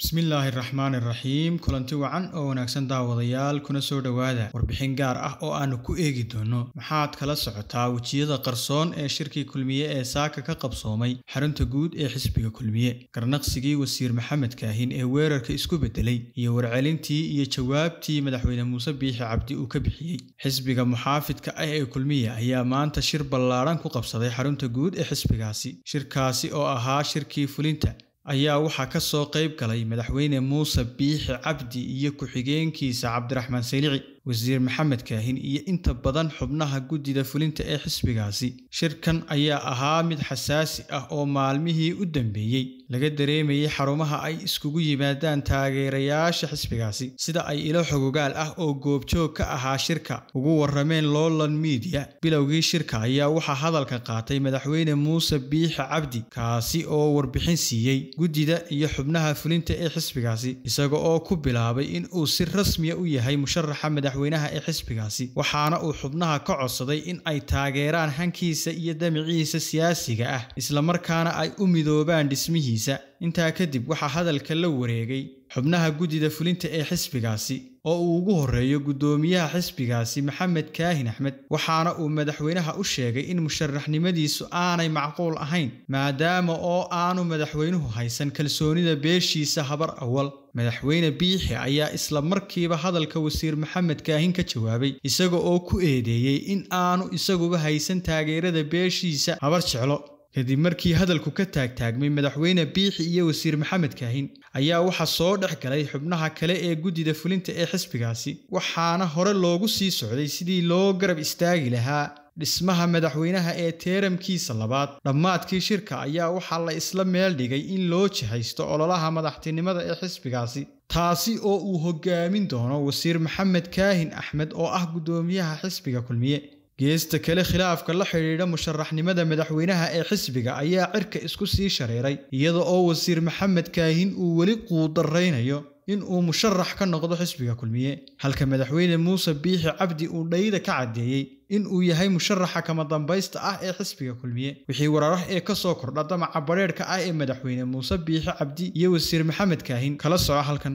bismillaahi raxmaan iraxiim kulanti wacan oo wanaagsan daawadayaal kuna soo dhowaada warbixin gaar ah oo aannu ku eegi doono maxaad kala socotaa wejiyada qarsoon ee shirkii kulmiye ee saaka ka qabsoomay xarunta guud ee xisbiga kulmiye garnaqsigii wasiir maxamed kaahin ee weerarka isku beddelay iyo warcelintii iyo jawaabtii madaxweyne muuse biixi cabdi uu ka bixiyey xisbiga muxaafidka ah ee kulmiye ayaa maanta shir ballaadhan ku qabsaday xarunta guud ee xisbigaasi shirkaasi oo ahaa shirkii fulinta ayaa waxaa ka soo qayb galay madaxweyne muuse biixi cabdi iyo ku-xigeenkiisa cabdiraxmaan seylici wasiir maxamed kaahin iyo inta badan xubnaha guddida fulinta ee xisbigaasi shirkan ayaa ahaa mid xasaasi ah oo maalmihii u dambeeyey laga dareemayay xarumaha ay iskugu yimaadaan taageerayaasha xisbigaasi sida ay ilo xogogaal ah oo goobjoog ka ahaa shirka ugu warrameen lowland midiya bilowgii shirka ayaa waxaa hadalka qaatay madaxweyne muuse biixi cabdi kaasi oo warbixin siiyey guddida iyo xubnaha fulinta ee xisbigaasi isaga oo ku bilaabay in uu si rasmiya ah u yahay musharaxa madax madaxweynaha ee xisbigaasi waxaana uu xubnaha ka codsaday in ay taageeraan hankiisa iyo damiciisa siyaasiga ah isla markaana ay u midoobaan dhismihiisa intaa kadib waxaa hadalka la wareegay xubnaha guddida fulinta ee xisbigaasi oo uu ugu horreeyo guddoomiyaha xisbigaasi maxamed kaahin axmed waxaana uu madaxweynaha u sheegay in musharaxnimadiisu aanay macquul ahayn maadaama oo aanu madaxweynuhu haysan kalsoonida beeshiisa habar awal madaxweyne biixi ayaa isla markiiba hadalka wasiir maxamed kaahin ka jawaabay isaga oo ku eedeeyey in aanu isaguba haysan taageerada beeshiisa habar jeclo kadib markii hadalku ka taagtaagmay madaxweyne biixi iyo wasiir maxamed kaahin ayaa waxaa soo dhex galay xubnaha kale ee guddida fulinta ee xisbigaasi waxaana hore loogu sii socday sidii loo garab istaagi lahaa dhismaha madaxweynaha ee teeramkiisa labaad dhammaadkii shirka ayaa waxaa la isla meel dhigay in loo jihaysto ololaha madaxtinimada ee xisbigaasi taasi oo uu hoggaamin doono wasiir maxamed kaahin axmed oo ah guddoomiyaha xisbiga kulmiye geesta kale khilaafka la xidhiidha musharaxnimada madaxweynaha ee xisbiga ayaa cirka isku sii shareeray iyada oo wasiir maxamed kaahin uu weli quudaraynayo in uu musharax ka noqdo xisbiga kulmiye halka madaxweyne muuse biixi cabdi uu dhayda ka caddeeyey in uu yahay musharaxa kama dambaysta ah ee xisbiga kulmiye wixii wararar ee ka soo kordha damaca badheedhka ah ee madaxweyne muuse biixi cabdi iyo wasiir maxamed kaahin kala soco halkan